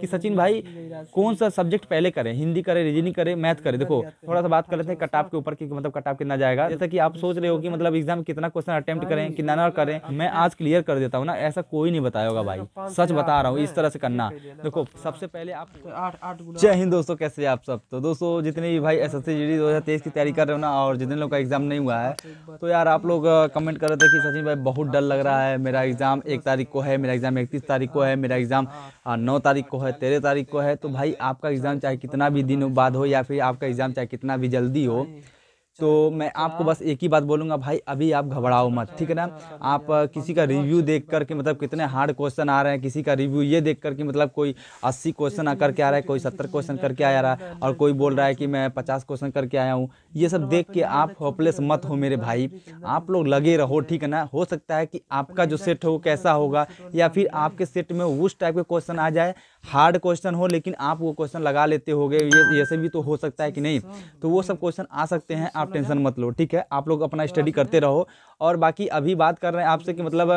कि सचिन भाई कौन सा सब्जेक्ट पहले करें हिंदी करें रीजनिंग करें मैथ करें देखो थोड़ा सा बात कर लेते हैं कटाप के ऊपर कि मतलब कटाप कितना जाएगा जैसा कि आप सोच रहे हो कि मतलब एग्जाम कितना क्वेश्चन अटेम्प्ट करें कितना ना करें मैं आज क्लियर कर देता हूँ ना ऐसा कोई नहीं बताया होगा भाई सच बता रहा हूँ इस तरह से करना देखो सबसे पहले आप तो जय हिंद दोस्तों कैसे आप सब तो दोस्तों जितने भी भाई एस एस सी दो हज़ार तेईस की तैयारी कर रहे हो ना और जितने लोग का एग्जाम नहीं हुआ है तो यार आप लोग कमेंट कर रहे थे कि सचिन भाई बहुत डर लग रहा है मेरा एग्जाम एक तारीख को है मेरा एग्जाम इकतीस तारीख को है मेरा एग्जाम नौ तारीख को है तेरह तारीख को है तो भाई आपका एग्ज़ाम चाहे कितना भी दिन बाद हो या फिर आपका एग्ज़ाम चाहे कितना भी जल्दी हो तो मैं अच्छा। आपको बस एक ही बात बोलूँगा भाई अभी आप घबराओ मत ठीक है ना आप किसी का रिव्यू हाँ, देख कर के मतलब कितने हार्ड क्वेश्चन आ रहे हैं किसी का रिव्यू ये देख कर के मतलब कोई अस्सी क्वेश्चन आ करके आ रहा है कोई सत्तर क्वेश्चन करके आ रहा है और कोई बोल रहा है कि मैं पचास क्वेश्चन करके आया हूँ ये सब देख के आप होपलेस मत हो मेरे भाई आप लोग लगे रहो ठीक है ना हो सकता है कि आपका जो सेट हो वो कैसा होगा या फिर आपके सेट में उस टाइप के क्वेश्चन आ जाए हार्ड क्वेश्चन हो लेकिन आप वो क्वेश्चन लगा लेते हो गए ये ऐसे भी तो हो सकता है कि नहीं तो वो सब क्वेश्चन आ सकते हैं आप मतलब टेंशन मत लो ठीक है आप लोग अपना स्टडी करते रहो और बाकी अभी बात कर रहे हैं आपसे कि मतलब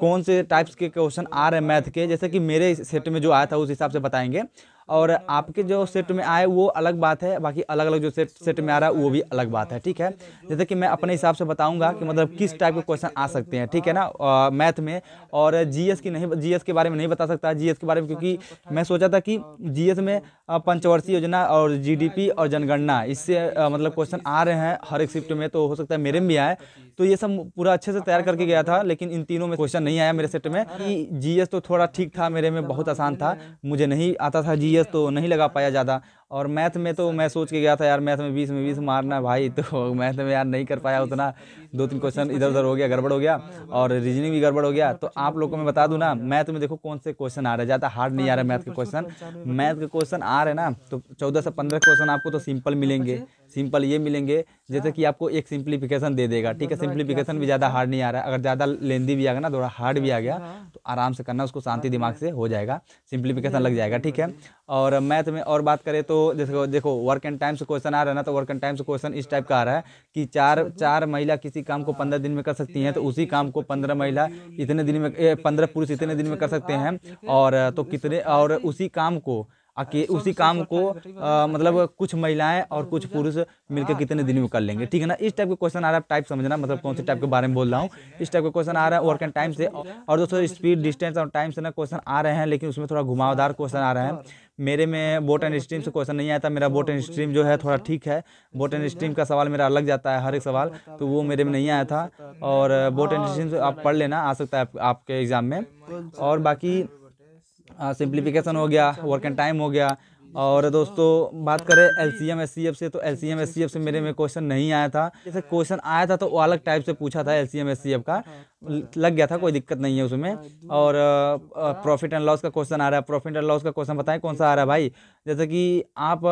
कौन से टाइप्स के क्वेश्चन आ रहे हैं मैथ के जैसे कि मेरे सेट में जो आया था उस हिसाब से बताएंगे और आपके जो सेट में आए वो अलग बात है बाकी अलग अलग जो सेट सेट में आ रहा है वो भी अलग बात है ठीक है जैसे कि मैं अपने हिसाब से बताऊंगा कि मतलब किस टाइप के क्वेश्चन आ सकते हैं ठीक है ना मैथ में और जी की नहीं जी के बारे में नहीं बता सकता जी के बारे में क्योंकि मैं सोचा था कि जी में पंचवर्षीय योजना और जी और जनगणना इससे मतलब क्वेश्चन आ रहे हैं हर एक शिफ्ट में तो हो सकता है मेरे में भी आए तो ये सब पूरा अच्छे से तैयार करके गया था लेकिन इन तीनों में क्वेश्चन नहीं आया मेरे सेट में कि जीएस तो थोड़ा ठीक था मेरे में बहुत आसान था मुझे नहीं आता था जीएस तो नहीं लगा पाया ज़्यादा और मैथ में तो मैं सोच के गया था यार मैथ में बीस में बीस मारना भाई तो मैथ में यार नहीं कर पाया उतना दो तीन क्वेश्चन इधर उधर हो गया गड़बड़ हो गया और रीजनिंग भी गड़बड़ हो गया तो आप लोगों को मैं बता दूँ ना मैथ में देखो कौन से क्वेश्चन आ रहे हैं ज़्यादा हार्ड नहीं आ रहा मैथ के क्वेश्चन मैथ के क्वेश्चन आ रहे ना तो चौदह से पंद्रह क्वेश्चन आपको तो सिंपल मिलेंगे सिंपल ये मिलेंगे जैसे कि आपको एक सिंप्लीफिकेशन दे देगा ठीक है सिंप्लीफिकेशन भी ज़्यादा हार्ड नहीं आ रहा है अगर ज़्यादा लेंदी भी आ गया ना थोड़ा हार्ड भी आ गया हाँ। तो आराम से करना उसको शांति दिमाग से हो जाएगा सिंप्लीफिकेशन लग जाएगा ठीक है और मैथ में और बात करें तो देखो देखो वर्क एंड टाइम से क्वेश्चन आ रहा है ना तो वर्क एंड टाइम से क्वेश्चन इस टाइप का आ रहा है कि चार चार महिला किसी काम को पंद्रह दिन में कर सकती हैं तो उसी काम को पंद्रह महिला इतने दिन में पंद्रह पुरुष इतने दिन में कर सकते हैं और तो कितने और उसी काम को आके उसी काम को आ, मतलब कुछ महिलाएं और कुछ पुरुष मिलकर हाँ, कितने हाँ, दिन में कर हाँ, लेंगे ठीक है ना इस टाइप के क्वेश्चन आ रहा है टाइप समझना मतलब कौन से टाइप के बारे में बोल रहा हूँ इस टाइप का क्वेश्चन आ रहा है वर्क एंड टाइम से और दोस्तों स्पीड डिस्टेंस और टाइम से ना क्वेश्चन आ रहे हैं लेकिन उसमें थोड़ा घुमावदार क्वेश्चन आ रहे हैं मेरे में बोट एंड स्ट्रीम से क्वेश्चन नहीं आता मेरा बोट एंड स्ट्रीम जो है थोड़ा ठीक है बोट एंड स्ट्रीम का सवाल मेरा अलग जाता है हर एक सवाल तो वो तो मेरे में नहीं आया था और बोट एंड स्ट्रीम आप पढ़ लेना आ सकता है आपके एग्ज़ाम में और बाकी सिंप्लीफिकेशन हो गया वर्क एंड टाइम हो गया और दोस्तों बात करें L C M H C F से तो L C M H C F से मेरे में क्वेश्चन नहीं आया था जैसे क्वेश्चन आया था तो वो अलग टाइप से पूछा था L C M H C F का लग गया था कोई दिक्कत नहीं है उसमें और प्रॉफिट एंड लॉस का क्वेश्चन आ रहा है प्रॉफिट एंड लॉस का क्वेश्चन बताएं कौन सा आ रहा है भाई जैसे कि आप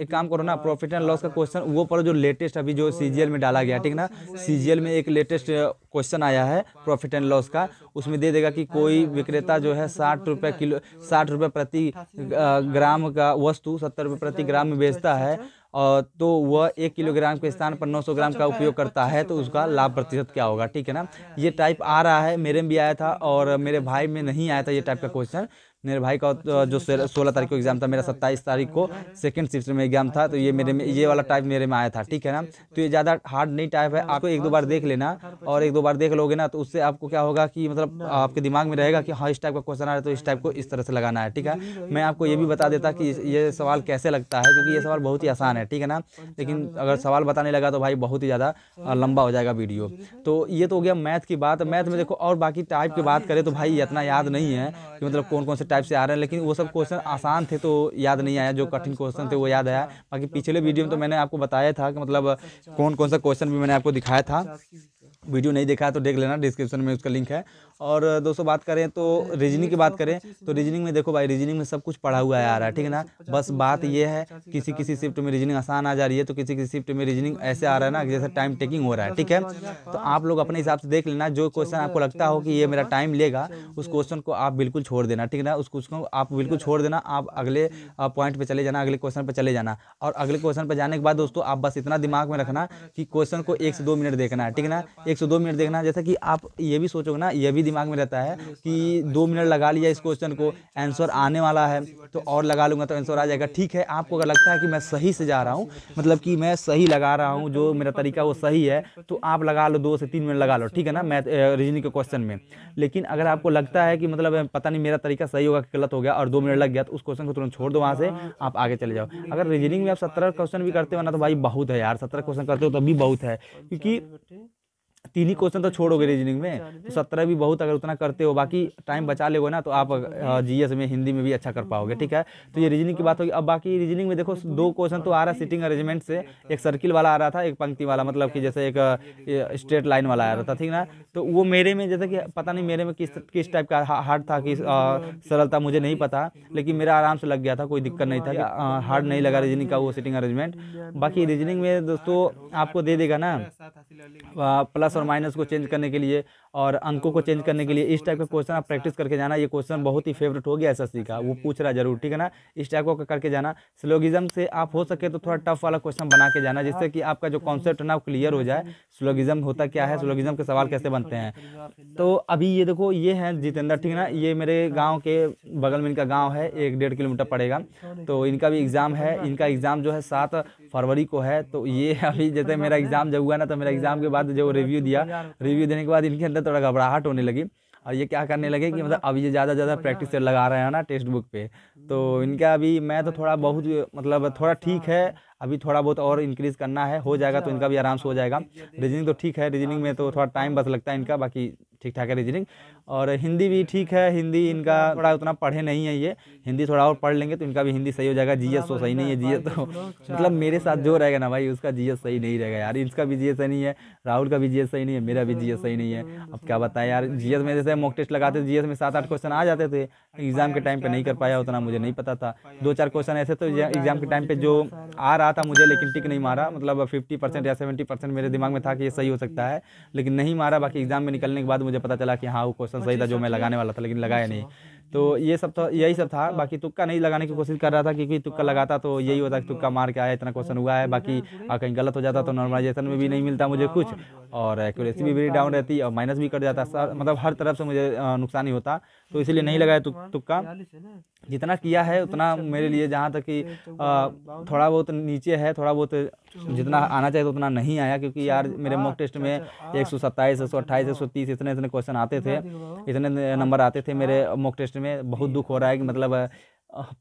एक काम करो ना प्रॉफिट एंड लॉस का क्वेश्चन वो पढ़ो जो लेटेस्ट अभी जो सी में डाला गया ठीक ना सी में एक लेटेस्ट क्वेश्चन आया है प्रॉफिट एंड लॉस का उसमें दे देगा कि कोई विक्रेता जो है साठ रुपये किलो साठ रुपये प्रति ग्राम का वस्तु सत्तर रुपये प्रति ग्राम में बेचता है और तो वह एक किलोग्राम के स्थान पर 900 ग्राम का उपयोग करता है तो उसका लाभ प्रतिशत क्या होगा ठीक है ना ये टाइप आ रहा है मेरे में भी आया था और मेरे भाई में नहीं आया था ये टाइप का क्वेश्चन मेरे भाई का अच्छा, जो अच्छा, सोलह तारीख को एग्ज़ाम था मेरा सत्ताईस तारीख को सेकेंड शिफ्ट में एग्जाम था तो ये मेरे में ये वाला टाइप मेरे में आया था ठीक है ना तो ये ज़्यादा हार्ड नहीं टाइप है आपको एक दो बार देख लेना और एक दो बार देख लोगे ना तो उससे आपको क्या होगा कि मतलब आपके दिमाग में रहेगा कि हाँ इस टाइप का क्वेश्चन आ रहा है तो इस टाइप को इस तरह से लगाना है ठीक है मैं आपको ये भी बता देता कि ये सवाल कैसे लगता है क्योंकि ये सवाल बहुत ही आसान है ठीक है ना लेकिन अगर सवाल बताने लगा तो भाई बहुत ही ज़्यादा लंबा हो जाएगा वीडियो तो ये तो हो गया मैथ की बात मैथ में देखो और बाकी टाइप की बात करें तो भाई इतना याद नहीं है कि मतलब कौन कौन से टाइप से आ रहे हैं लेकिन वो सब क्वेश्चन आसान थे तो याद नहीं आया जो कठिन क्वेश्चन थे वो याद आया बाकी पिछले वीडियो में तो मैंने आपको बताया था कि मतलब कौन कौन सा क्वेश्चन भी मैंने आपको दिखाया था वीडियो नहीं देखा तो देख लेना डिस्क्रिप्शन में उसका लिंक है और दोस्तों बात करें तो रीजनिंग की बात करें तो रीजनिंग में देखो भाई रीजनिंग में सब कुछ पढ़ा हुआ है आ रहा है ठीक है ना बस बात ये है किसी किसी शिफ्ट में रीजनिंग आसान आ जा रही है तो किसी किसी शिफ्ट में रीजनिंग ऐसे आ रहा है ना जैसे टाइम टेकिंग हो रहा है ठीक है तो आप लोग अपने हिसाब से देख लेना जो क्वेश्चन आपको लगता हो कि ये मेरा टाइम लेगा उस क्वेश्चन को आप बिल्कुल छोड़ देना ठीक है ना उस क्वेश्चन को आप बिल्कुल छोड़ देना आप अगले पॉइंट पर चले जाना अगले क्वेश्चन पर चले जाना और अगले क्वेश्चन पर जाने के बाद दोस्तों आप बस इतना दिमाग में रखना कि क्वेश्चन को एक से दो मिनट देखना है ठीक है ना एक से दो मिनट देखना जैसे कि आप ये भी सोचोगे ना ये भी भी दिमाग में रहता है कि दो मिनट लगा लिया इस क्वेश्चन को आंसर आने वाला है तो और लगा लूँगा तो आंसर आ जाएगा ठीक है आपको अगर लगता है कि मैं सही से जा रहा हूँ मतलब कि मैं सही लगा रहा हूँ जो मेरा तरीका वो सही है तो आप लगा लो दो से तीन मिनट लगा लो ठीक है ना मैथ रीजनिंग के क्वेश्चन में लेकिन अगर आपको लगता है कि मतलब पता नहीं मेरा तरीका सही होगा गलत हो गया और दो मिनट लग गया तो उस क्वेश्चन को तुरंत छोड़ दो वहाँ से हाँ। आप आगे चले जाओ अगर रीजनिंग में आप सत्रह क्वेश्चन भी करते हो ना तो भाई बहुत है यार सत्रह क्वेश्चन करते हो तो भी बहुत है क्योंकि तीन ही क्वेश्चन तो हाँ, छोड़ोगे रीजनिंग में तो सत्रह भी बहुत अगर उतना करते हो हाँ, बाकी टाइम बचा लेगो ना तो आप जीएस हाँ, में हिंदी में भी अच्छा कर पाओगे ठीक है तो ये रीजनिंग की बात होगी अब बाकी रीजनिंग में देखो तो दो क्वेश्चन तो आ रहा है सिटिंग अरेंजमेंट से तो एक सर्किल वाला आ रहा था एक पंक्ति वाला मतलब कि जैसे एक स्ट्रेट लाइन वाला आ रहा था ठीक ना तो वो मेरे में जैसे कि पता नहीं मेरे में किस किस टाइप का हार्ड था कि सरल था मुझे नहीं पता लेकिन मेरा आराम से लग गया था कोई दिक्कत नहीं तो था हार्ड नहीं लगा रीजनिंग का वो सिटिंग अरेंजमेंट बाकी रीजनिंग में दोस्तों आपको दे देगा ना प्लस प्लस और माइनस को चेंज करने के लिए और अंकों को चेंज करने के लिए इस टाइप का क्वेश्चन आप प्रैक्टिस करके जाना ये क्वेश्चन बहुत ही फेवरेट हो गया एस का वो पूछ रहा जरूर ठीक है ना इस टाइप को करके जाना स्लोगिज्म से आप हो सके तो थोड़ा टफ वाला क्वेश्चन बना के जाना जिससे कि आपका जो कॉन्सेप्ट है ना क्लियर हो जाए स्लोगिज्म होता क्या है स्लोगिज्म के सवाल कैसे बनते हैं तो अभी ये देखो ये है जितेंद्र ठीक है ना ये मेरे गाँव के बगल में इनका गाँव है एक डेढ़ किलोमीटर पड़ेगा तो इनका भी एग्ज़ाम है इनका एग्ज़ाम जो है सात फरवरी को है तो ये अभी जैसे मेरा एग्ज़ाम जब हुआ ना तो मेरा एग्ज़ाम के बाद जो रिव्यू दिया रिव्यू देने के बाद इनके अंदर थोड़ा घबराहट होने लगी और ये क्या करने लगे कि मतलब अब ये ज़्यादा ज़्यादा प्रैक्टिस लगा रहे हैं ना टेक्स्ट बुक पे तो इनका अभी मैं तो थोड़ा बहुत मतलब थोड़ा अच्छा, ठीक है अभी थोड़ा बहुत और इंक्रीज़ करना है हो जाएगा तो अच्छा, इनका भी आराम से हो हाँ, जाएगा रीजनिंग तो ठीक है रीजनिंग में तो थोड़ा टाइम बस लगता है इनका बाकी ठीक ठाक है रीजनिंग और हिंदी भी ठीक है हिंदी इनका थोड़ा उतना पढ़े नहीं है ये हिंदी थोड़ा और पढ़ लेंगे तो इनका भी हिंदी सही हो जाएगा जीएस तो सही नहीं है जीएस तो, तो मतलब मेरे साथ जो रहेगा ना भाई उसका जीएस सही नहीं रहेगा यार इसका भी जी सही नहीं है राहुल का भी जीएस सही नहीं है मेरा भी जीएस सही नहीं है हम्म, अब हम्म, क्या बताएं यार हम्म, जीएस में जैसे मॉक टेस्ट लगाते थे जीएस में सात आठ क्वेश्चन आ जाते थे एग्जाम के टाइम पे नहीं कर पाया उतना मुझे तो नहीं पता था दो चार क्वेश्चन ऐसे तो एग्जाम के टाइम पे जो आ रहा था मुझे लेकिन टिक नहीं मारा मतलब फिफ्टी परसेंट या सेवेंटी परसेंट मेरे दिमाग में था कि ये सही हो सकता है लेकिन नहीं मारा बाकी एग्जाम में निकलने के बाद मुझे पता चला कि हाँ वो क्वेश्चन सही था जो मैं लगाने वाला था लेकिन लगाया नहीं तो ये सब था यही सब था बाकी तुक्का नहीं लगाने की कोशिश कर रहा था क्योंकि तुक्का हाँ। लगाता तो यही होता कि तुक्का मार के आया इतना क्वेश्चन हुआ है बाकी हाँ, कहीं गलत हो जाता तो नॉर्मलाइजेशन में भी नहीं मिलता मुझे कुछ और एक्यूरेसी भी वेरी डाउन रहती और माइनस भी कर जाता सर मतलब हर तरफ से मुझे नुकसान ही होता तो इसीलिए नहीं लगाया तुक्का जितना किया है उतना मेरे लिए जहाँ तक कि थोड़ा बहुत नीचे है थोड़ा बहुत जितना आना चाहिए तो उतना नहीं आया क्योंकि यार मेरे मॉक टेस्ट में एक सौ सत्ताईस एक सौ अट्ठाईस एक सौ तीस इतने इतने क्वेश्चन आते थे इतने नंबर आते थे मेरे मॉक टेस्ट में में बहुत दुख हो रहा है कि मतलब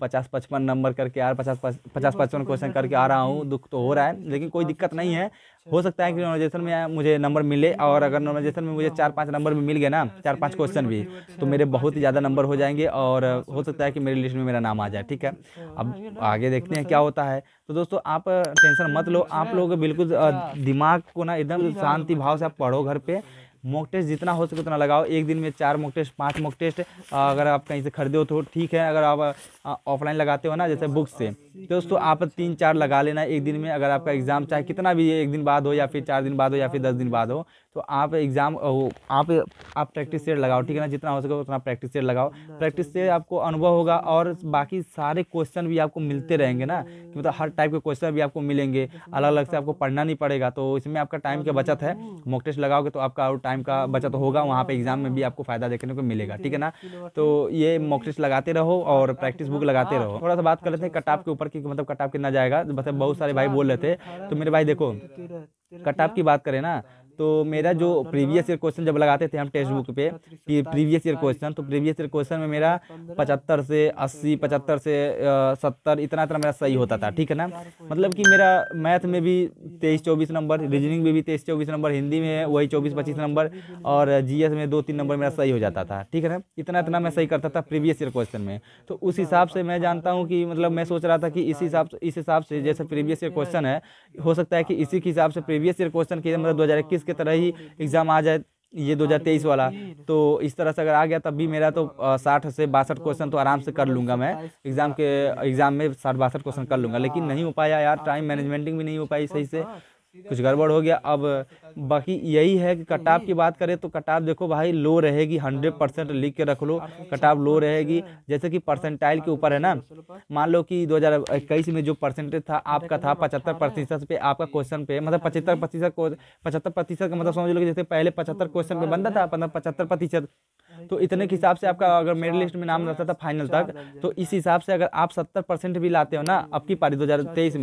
पचास पचपन नंबर करके यार पचास पचास पचपन क्वेश्चन करके तो आ रहा हूँ दुख तो हो रहा है लेकिन कोई दिक्कत नहीं अच्छा। है अच्छा, हो सकता है कि नॉर्मलाइजेशन में अच्छा। मुझे नंबर मिले और अगर नॉर्मलाइजेशन में मुझे चार पाँच नंबर भी मिल गए ना चार पाँच क्वेश्चन भी तो मेरे हाँ, बहुत ही ज़्यादा नंबर तो हो जाएंगे और हाँ, हो सकता है कि मेरी लिस्ट में मेरा नाम आ जाए ठीक है हाँ, अब आगे देखते हैं क्या होता है तो दोस्तों आप टेंशन मत लो आप लोग बिल्कुल दिमाग को ना एकदम शांति भाव से आप पढ़ो घर पर मॉक टेस्ट जितना हो सके उतना लगाओ एक दिन में चार मॉक टेस्ट पाँच मॉक टेस्ट अगर आप कहीं से खरीदे हो तो ठीक है अगर आप ऑफलाइन लगाते हो ना जैसे बुक से तो दोस्तों आप तीन चार लगा लेना एक दिन में अगर आपका एग्ज़ाम चाहे कितना भी एक दिन बाद हो या फिर चार दिन बाद हो या फिर दस दिन बाद हो तो आप एग्ज़ाम आप आप प्रैक्टिस सेट लगाओ ठीक है ना जितना हो सके उतना प्रैक्टिस सेट लगाओ प्रैक्टिस से आपको अनुभव होगा और बाकी सारे क्वेश्चन भी आपको मिलते रहेंगे ना कि मतलब हर टाइप के क्वेश्चन भी आपको मिलेंगे अलग अलग से आपको पढ़ना नहीं पड़ेगा तो इसमें आपका टाइम की बचत है मॉक टेस्ट लगाओगे तो आपका आउट टाइम टाइम का बचत होगा वहाँ पे एग्जाम में भी आपको फायदा देखने को मिलेगा ठीक है ना तो ये मॉक टेस्ट लगाते रहो और प्रैक्टिस बुक लगाते हाँ, रहो थोड़ा सा बात कर लेते हैं कटाप के ऊपर कि मतलब कटाप कितना जाएगा मतलब बहुत सारे भाई बोल रहे थे तो मेरे भाई देखो कटाप की बात करें ना तो मेरा जो प्रीवियस ईयर क्वेश्चन जब लगाते थे हम टेक्स्ट बुक पे कि प्रीवियस ईयर क्वेश्चन तो प्रीवियस ईयर क्वेश्चन में मेरा पचहत्तर से अस्सी पचहत्तर से सत्तर इतना इतना मेरा सही होता था ठीक है ना मतलब कि मेरा मैथ में भी तेईस चौबीस नंबर रीजनिंग में भी तेईस चौबीस नंबर हिंदी में वही चौबीस पच्चीस नंबर और जी में दो तीन नंबर मेरा सही हो जाता था ठीक है ना इतना इतना मैं सही करता था प्रीवियस ईयर क्वेश्चन में तो उस हिसाब से मैं जानता हूँ कि मतलब मैं सोच रहा था कि इस हिसाब से इस हिसाब से जैसे प्रीवियस ईयर क्वेश्चन है हो सकता है कि इसी के हिसाब से प्रीवियस ईयर क्वेश्चन के मतलब दो के तरह ही एग्ज़ाम आ जाए ये 2023 वाला तो इस तरह से अगर आ गया तब भी मेरा तो साठ से बासठ क्वेश्चन तो आराम से कर लूँगा मैं एग्ज़ाम के एग्ज़ाम में साठ बासठ क्वेश्चन कर लूँगा लेकिन नहीं हो पाया यार टाइम मैनेजमेंटिंग भी नहीं हो पाई सही से कुछ गड़बड़ हो गया अब बाकी यही है कि कटाव की बात करें तो कटाव देखो भाई लो रहेगी हंड्रेड परसेंट लिख के रख लो कटाव लो रहेगी जैसे कि परसेंटाइल के ऊपर है ना मान लो कि 2021 में जो परसेंटेज था आपका था पचहत्तर प्रतिशत पे आपका क्वेश्चन पे मतलब पचहत्तर प्रतिशत पचहत्तर प्रतिशत का मतलब समझ लो कि जैसे पहले पचहत्तर क्वेश्चन पे बनता था मतलब पचहत्तर प्रतिशत तो इतने मतलब के हिसाब से आपका अगर मेरिट लिस्ट में नाम रहता था फाइनल तक तो इस हिसाब से अगर आप सत्तर परसेंट भी लाते हो ना अब हम्म, की पारी दो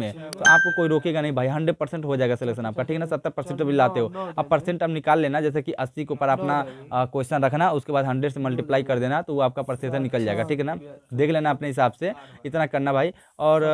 में तो आपको कोई रोकेगा नहीं भाई हंड्रेड हो जाएगा सिलेक्शन आपका ठीक है ना सत्तर परसेंट भी लाते हो अब परसेंट आप निकाल लेना जैसे कि अस्सी के ऊपर अपना क्वेश्चन रखना उसके बाद हंड्रेड से मल्टीप्लाई कर देना तो वो आपका परसेंटेज अच्छा, निकल जाएगा अच्छा, ठीक है ना अच्छा, देख लेना अपने हिसाब से इतना करना भाई और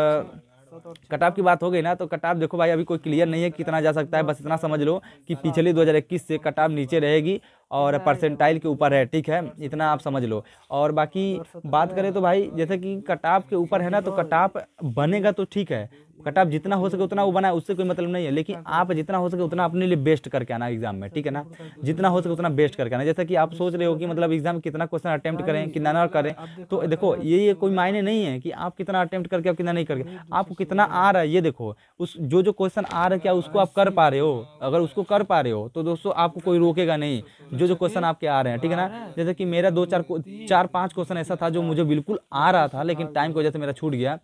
कटाप की बात हो गई ना तो कटाप देखो भाई अभी कोई क्लियर नहीं है कितना जा सकता है बस इतना समझ लो कि पिछले 2021 से कटाप नीचे रहेगी और परसेंटाइल के ऊपर है ठीक है इतना आप समझ लो और बाकी बात करें तो भाई जैसे कि कटाप के ऊपर है ना तो कटाप बनेगा तो ठीक है कटाप जितना हो सके उतना वो बनाए उससे कोई मतलब नहीं है लेकिन आप जितना हो सके उतना अपने लिए बेस्ट करके आना एग्जाम में ठीक है ना जितना हो सके उतना बेस्ट करके आना जैसे कि आप सोच रहे हो कि मतलब एग्जाम कितना क्वेश्चन अटैम्प्ट करें कितना ना करें तो देखो ये ये कोई मायने नहीं है कि आप कितना अटैम्प्ट करके आप कितना नहीं करके आपको कितना आ रहा है ये देखो उस जो जो क्वेश्चन आ रहा है क्या उसको आप कर पा रहे हो अगर उसको कर पा रहे हो तो दोस्तों आपको कोई रोकेगा नहीं जो जो क्वेश्चन आपके आ रहे हैं ठीक है ना जैसे कि मेरा दो चार चार पांच क्वेश्चन ऐसा था जो मुझे बिल्कुल आ रहा था लेकिन टाइम की वजह से मेरा छूट गया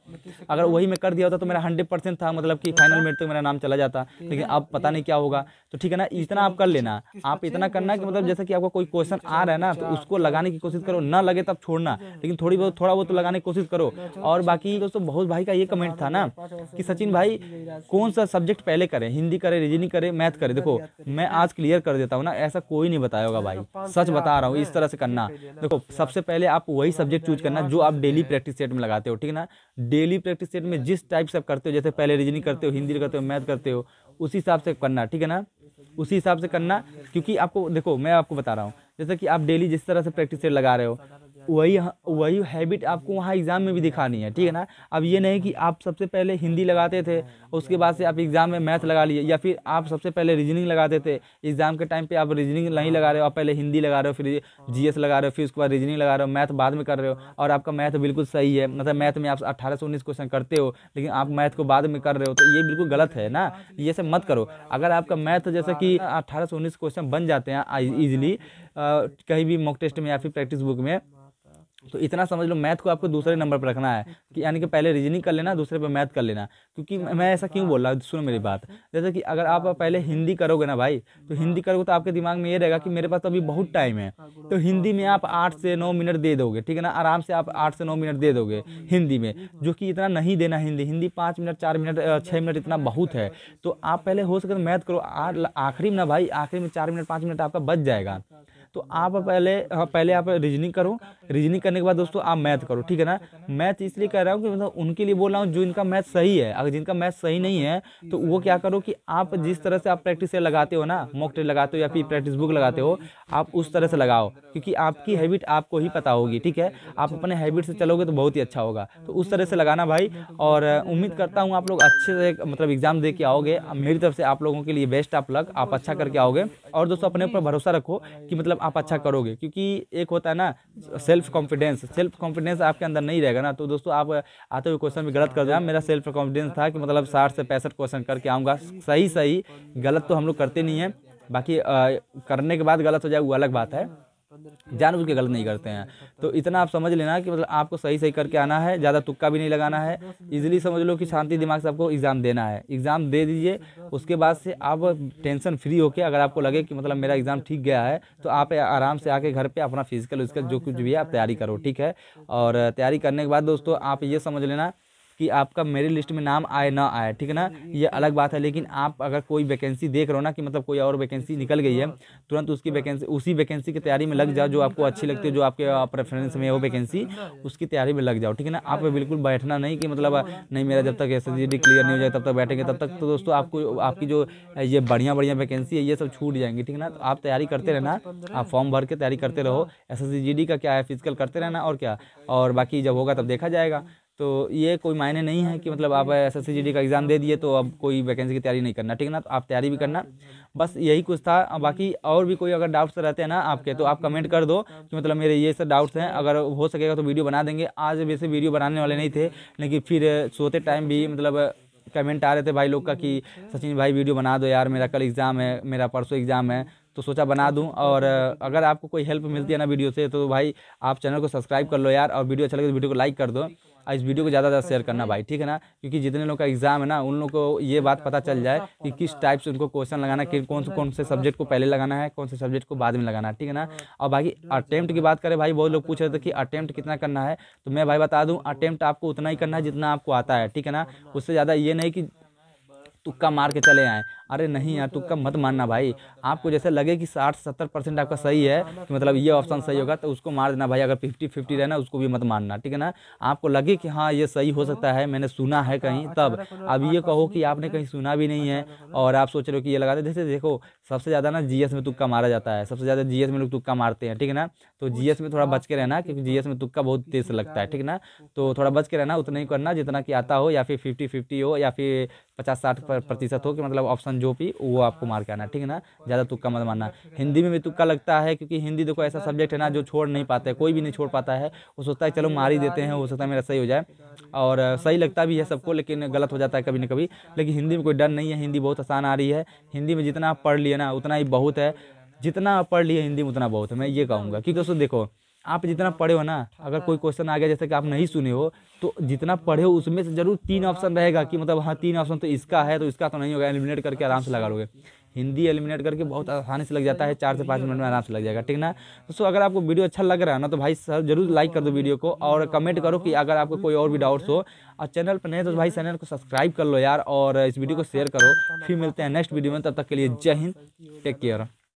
अगर वही मैं कर दिया होता तो मेरा हंड्रेड था मतलब कि फाइनल मेट तक मेरा नाम चला जाता लेकिन अब पता नहीं क्या होगा तो ठीक है ना इतना आप कर लेना आप इतना करना कि मतलब जैसे कि आपका कोई क्वेश्चन आ रहा है ना तो उसको लगाने की कोशिश करो ना लगे तब छोड़ना लेकिन थोड़ी बहुत थोड़ा बहुत तो लगाने की कोशिश करो और बाकी दोस्तों बहुत भाई का ये कमेंट था ना कि सचिन भाई कौन सा सब्जेक्ट पहले करें हिंदी करें रीजनिंग करें मैथ करें देखो मैं आज क्लियर कर देता हूँ ना ऐसा कोई नहीं बताया आया होगा भाई सच बता रहा हूँ इस तरह से करना देखो सबसे पहले आप वही सब्जेक्ट तो चूज करना जो आप डेली प्रैक्टिस सेट में लगाते हो ठीक है ना डेली प्रैक्टिस सेट में जिस टाइप से करते हो जैसे पहले रीजनिंग करते हो हिंदी करते हो मैथ करते हो उसी हिसाब से करना ठीक है ना उसी हिसाब से करना क्योंकि आपको देखो मैं आपको बता रहा हूँ जैसे कि आप डेली जिस तरह से प्रैक्टिस सेट लगा रहे हो वही वही हैबिट आपको वहाँ एग्ज़ाम में भी दिखानी है ठीक है ना अब ये नहीं कि आप सबसे पहले हिंदी लगाते थे उसके बाद से आप एग्ज़ाम में मैथ लगा लिए या फिर आप सबसे पहले रीजनिंग लगाते थे एग्ज़ाम के टाइम पे आप रीजनिंग नहीं लगा रहे हो आप पहले हिंदी लगा रहे हो फिर जीएस लगा रहे हो फिर उसके बाद रीजनिंग लगा रहे हो मैथ बाद में कर रहे हो और आपका मैथ बिल्कुल सही है मतलब मैथ में आप अट्ठारह सौ उन्नीस क्वेश्चन करते हो लेकिन आप मैथ को बाद में कर रहे हो तो ये बिल्कुल गलत है ना ये सब मत करो अगर आपका मैथ जैसे कि अट्ठारह सौ उन्नीस क्वेश्चन बन जाते हैं ईजिली कहीं भी मॉक टेस्ट में या फिर प्रैक्टिस बुक में तो इतना समझ लो मैथ को आपको दूसरे नंबर पर रखना है कि यानी कि पहले रीजनिंग कर लेना दूसरे पर मैथ कर लेना क्योंकि मैं ऐसा क्यों बोल रहा हूँ सुनो मेरी बात अच्छा। जैसे कि अगर आप पहले हिंदी करोगे ना भाई तो हिंदी हाँ। करोगे तो आपके दिमाग में ये रहेगा कि मेरे पास तो अभी बहुत टाइम है तो हिंदी में आप आठ से नौ मिनट दे दोगे ठीक है ना आराम से आप आठ से नौ मिनट दे दोगे हिंदी में जो कि इतना नहीं देना हिंदी हिंदी पाँच मिनट चार मिनट छः मिनट इतना बहुत है तो आप पहले हो सके तो मैथ करो आखिरी में ना भाई आखिरी में चार मिनट पाँच मिनट आपका बच जाएगा अच्छा, अच्छा। तो आप पहले हाँ, पहले आप रीजनिंग करो रीजनिंग करने के बाद दोस्तों आप मैथ करो ठीक है ना मैथ इसलिए कह रहा हूँ कि मतलब उनके लिए बोल रहा हूँ जो इनका मैथ सही है अगर जिनका मैथ सही नहीं है तो वो क्या करो कि आप जिस तरह से आप प्रैक्टिस लगाते हो ना मॉक टेस्ट लगाते हो या फिर प्रैक्टिस बुक लगाते हो आप उस तरह से लगाओ क्योंकि आपकी हैबिट आपको ही पता होगी ठीक है आप अपने हैबिट से चलोगे तो बहुत ही अच्छा होगा तो उस तरह से लगाना भाई और उम्मीद करता हूँ आप लोग अच्छे से मतलब एग्जाम दे के आओगे मेरी तरफ से आप लोगों के लिए बेस्ट आप लग आप अच्छा करके आओगे और दोस्तों अपने ऊपर भरोसा रखो कि मतलब आप अच्छा करोगे क्योंकि एक होता है ना सेल्फ कॉन्फिडेंस सेल्फ कॉन्फिडेंस आपके अंदर नहीं रहेगा ना तो दोस्तों आप आते हुए क्वेश्चन भी गलत कर दिया हाँ, मेरा सेल्फ कॉन्फिडेंस था कि मतलब साठ से पैंसठ क्वेश्चन करके आऊँगा सही सही गलत तो हम लोग करते नहीं हैं बाकी आ, करने के बाद गलत हो जाए वो अलग बात है जानबूझ के गलत नहीं करते हैं तो इतना आप समझ लेना कि मतलब आपको सही सही करके आना है ज़्यादा तुक्का भी नहीं लगाना है इजीली समझ लो कि शांति दिमाग से आपको एग्ज़ाम देना है एग्ज़ाम दे दीजिए उसके बाद से आप टेंशन फ्री होकर अगर आपको लगे कि मतलब मेरा एग्ज़ाम ठीक गया है तो आप आराम से आके घर पर अपना फिजिकल उसका जो कुछ भी है आप तैयारी करो ठीक है और तैयारी करने के बाद दोस्तों आप ये समझ लेना कि आपका मेरी लिस्ट में नाम आए ना आए ठीक है ना ये अलग बात है लेकिन आप अगर कोई वैकेंसी देख रहे हो ना कि मतलब कोई और वैकेंसी निकल गई है तुरंत उसकी वैकेंसी उसी वैकेंसी की तैयारी में लग जाओ जो आपको अच्छी लगती है जो आपके प्रेफरेंस में हो वैकेंसी उसकी तैयारी में लग जाओ ठीक है ना आप बिल्कुल बैठना नहीं कि मतलब नहीं मेरा जब तक एस एस क्लियर नहीं हो जाए तब तक बैठेंगे तब तक तो दोस्तों आपको आपकी जो ये बढ़िया बढ़िया वैकेंसी है ये सब छूट जाएंगी ठीक है ना तो आप तैयारी करते रहना आप फॉर्म भर के तैयारी करते रहो एस का क्या है फिजिकल करते रहना और क्या और बाकी जब होगा तब देखा जाएगा तो ये कोई मायने नहीं है कि मतलब आप एस एस का एग्ज़ाम दे दिए तो अब कोई वैकेंसी की तैयारी नहीं करना ठीक है ना तो आप तैयारी भी करना बस यही कुछ था बाकी और भी कोई अगर डाउट्स रहते हैं ना आपके तो आप कमेंट कर दो कि मतलब मेरे ये सब डाउट्स हैं अगर हो सकेगा तो वीडियो बना देंगे आज वैसे वीडियो बनाने वाले नहीं थे लेकिन फिर सोते टाइम भी मतलब कमेंट आ रहे थे भाई लोग का कि सचिन भाई वीडियो बना दो यार मेरा कल एग्ज़ाम है मेरा परसों एग्ज़ाम है तो सोचा बना दूं और अगर आपको कोई हेल्प मिलती है ना वीडियो से तो भाई आप चैनल को सब्सक्राइब कर लो यार और वीडियो अच्छा लगे तो वीडियो को लाइक कर दो इस वीडियो को ज़्यादा ज़्यादा शेयर करना भाई ठीक है ना क्योंकि जितने लोग का एग्जाम है ना उन लोगों को ये बात पता चल जाए कि किस टाइप से उनको क्वेश्चन लगाना है कौन से कौन से सब्जेक्ट को पहले लगाना है कौन से सब्जेक्ट को बाद में लगाना है ठीक है ना और बाकी अटैम्प्ट की बात करें भाई बहुत लोग पूछ रहे थे कि अटैम्प्ट कितना करना है तो मैं भाई बता दूँ अटैम्प्ट आपको उतना ही करना है जितना आपको आता है ठीक है ना उससे ज़्यादा ये नहीं कि तुक्का मार के चले आएँ अरे नहीं यार तुक्का मत मानना भाई आपको जैसे लगे कि साठ सत्तर परसेंट आपका सही है कि मतलब ये ऑप्शन सही होगा तो उसको मार देना भाई अगर फिफ्टी फिफ्टी रहना उसको भी मत मानना ठीक है ना आपको लगे कि हाँ ये सही हो सकता है मैंने सुना है कहीं तब अब ये कहो कि आपने कहीं सुना भी नहीं है और आप सोच रहे हो कि ये लगा दे जैसे देखो सबसे ज़्यादा ना जी में तुक्का मारा जाता है सबसे ज़्यादा जी में लोग तुक्का मारते हैं ठीक है ना तो जी में थोड़ा बच के रहना क्योंकि जी में तुक्का बहुत तेज लगता है ठीक ना तो थोड़ा बच के रहना उतना ही करना जितना कि आता हो या फिर फिफ्टी फिफ्टी हो या फिर पचास साठ प्रतिशत हो कि मतलब ऑप्शन जो भी वो आपको मार के आना ठीक है ना ज़्यादा तुक्का मत मारना हिंदी में भी तुक्का लगता है क्योंकि हिंदी देखो ऐसा सब्जेक्ट है ना जो छोड़ नहीं पाता है कोई भी नहीं छोड़ पाता है वो सोचता है चलो मार ही देते हैं हो सकता है मेरा सही हो जाए और सही लगता भी है सबको लेकिन गलत हो जाता है कभी ना कभी लेकिन हिंदी में कोई डर नहीं है हिंदी बहुत आसान आ रही है हिंदी में जितना आप पढ़ लिए ना उतना ही बहुत है जितना आप पढ़ लिए हिंदी में उतना बहुत है मैं ये कहूँगा क्योंकि दोस्तों देखो आप जितना पढ़े हो ना अगर कोई क्वेश्चन हाँ। आ गया जैसे कि आप नहीं सुने हो तो जितना पढ़े हो उसमें से जरूर तीन ऑप्शन रहेगा कि मतलब हाँ तीन ऑप्शन तो इसका है तो इसका तो नहीं होगा एलिमिनेट करके आराम से लगा लोगे हिंदी एलिमिनेट करके बहुत आसानी से लग जाता है चार से पाँच मिनट में आराम से लग जाएगा ठीक ना दोस्तों अगर आपको वीडियो अच्छा लग रहा है ना तो भाई सर जरूर लाइक कर दो वीडियो को और कमेंट करो कि अगर आपको कोई और भी डाउट्स हो और चैनल पर नहीं तो भाई चैनल को सब्सक्राइब कर लो यार और इस वीडियो को शेयर करो फिर मिलते हैं नेक्स्ट वीडियो में तब तक के लिए जय हिंद टेक केयर